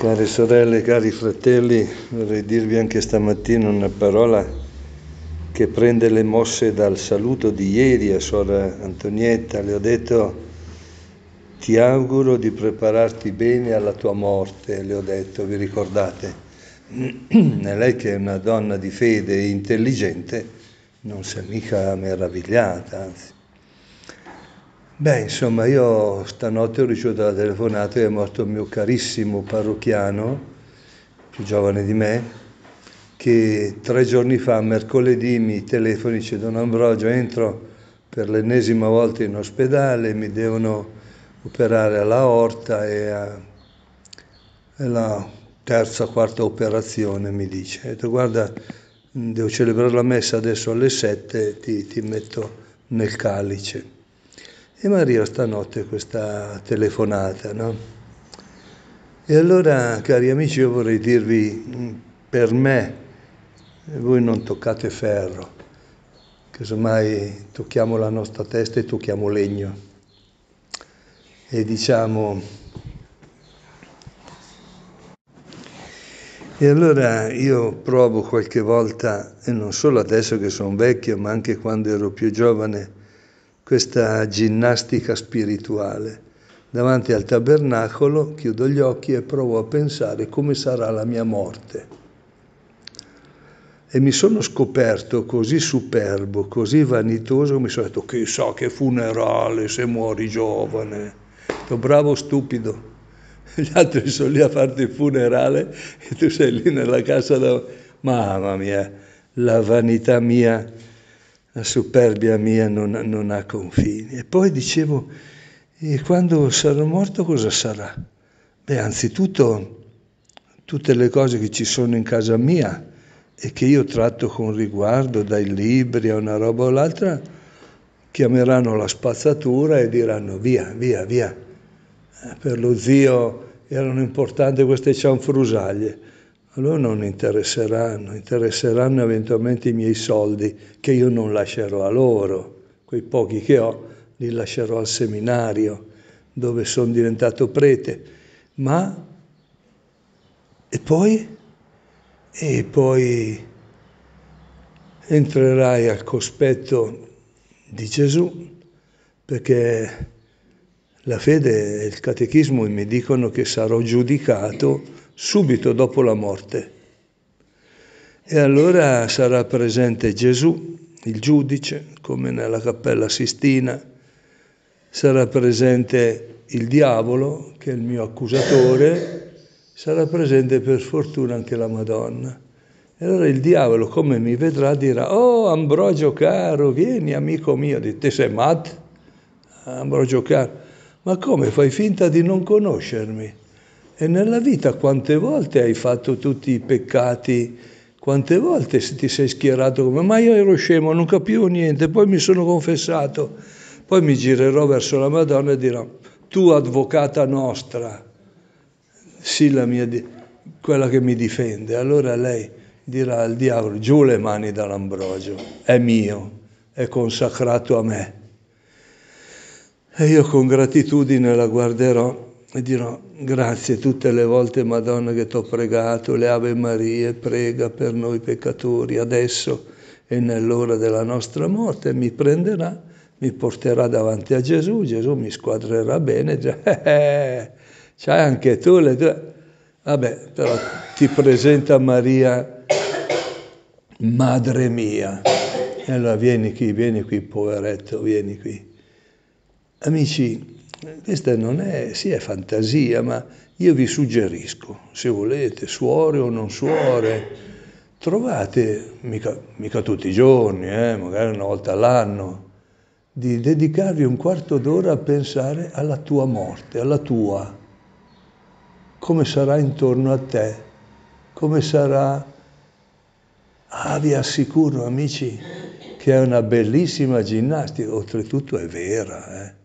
Cari sorelle, cari fratelli, vorrei dirvi anche stamattina una parola che prende le mosse dal saluto di ieri a suora Antonietta. Le ho detto, ti auguro di prepararti bene alla tua morte, le ho detto, vi ricordate? E lei che è una donna di fede e intelligente non si è mica meravigliata, anzi Beh, insomma, io stanotte ho ricevuto la telefonata e è morto il mio carissimo parrocchiano, più giovane di me, che tre giorni fa, mercoledì, mi telefoni e dice Don Ambrogio, entro per l'ennesima volta in ospedale, mi devono operare alla orta e, alla terza, quarta operazione mi dice. Ho detto guarda, devo celebrare la messa adesso alle 7, ti, ti metto nel calice e Maria stanotte questa telefonata, no? E allora, cari amici, io vorrei dirvi, mm, per me, voi non toccate ferro, casomai tocchiamo la nostra testa e tocchiamo legno. E diciamo... E allora io provo qualche volta, e non solo adesso che sono vecchio, ma anche quando ero più giovane, questa ginnastica spirituale. Davanti al tabernacolo chiudo gli occhi e provo a pensare come sarà la mia morte. E mi sono scoperto così superbo, così vanitoso, mi sono detto chissà che funerale se muori giovane. Ho bravo stupido. Gli altri sono lì a farti il funerale e tu sei lì nella casa da... Mamma mia, la vanità mia la superbia mia non, non ha confini. E poi dicevo, e quando sarò morto cosa sarà? Beh, anzitutto tutte le cose che ci sono in casa mia e che io tratto con riguardo dai libri a una roba o l'altra, chiameranno la spazzatura e diranno via, via, via. Eh, per lo zio erano importanti queste cianfrusaglie a loro non interesseranno, interesseranno eventualmente i miei soldi che io non lascerò a loro, quei pochi che ho li lascerò al seminario dove sono diventato prete, ma e poi? E poi entrerai al cospetto di Gesù perché la fede e il catechismo mi dicono che sarò giudicato subito dopo la morte. E allora sarà presente Gesù, il giudice, come nella cappella Sistina, sarà presente il diavolo, che è il mio accusatore, sarà presente per fortuna anche la Madonna. E allora il diavolo, come mi vedrà, dirà, oh Ambrogio caro, vieni amico mio, di te sei matto? Ambrogio caro, ma come fai finta di non conoscermi? E nella vita quante volte hai fatto tutti i peccati? Quante volte ti sei schierato come ma io ero scemo, non capivo niente, poi mi sono confessato, poi mi girerò verso la Madonna e dirò, tu avvocata nostra, sì la mia, quella che mi difende. Allora lei dirà al diavolo, giù le mani dall'ambrogio, è mio, è consacrato a me. E io con gratitudine la guarderò e dirò grazie tutte le volte Madonna che t'ho pregato, le Ave Marie, prega per noi peccatori, adesso e nell'ora della nostra morte, mi prenderà, mi porterà davanti a Gesù, Gesù mi squadrerà bene, già, eh, eh, c'hai anche tu le due, Vabbè, però ti presenta Maria, madre mia. E allora vieni qui, vieni qui, poveretto, vieni qui. Amici, questa non è, sì è fantasia, ma io vi suggerisco, se volete, suore o non suore, trovate, mica, mica tutti i giorni, eh, magari una volta all'anno, di dedicarvi un quarto d'ora a pensare alla tua morte, alla tua, come sarà intorno a te, come sarà... Ah, vi assicuro, amici, che è una bellissima ginnastica, oltretutto è vera, eh?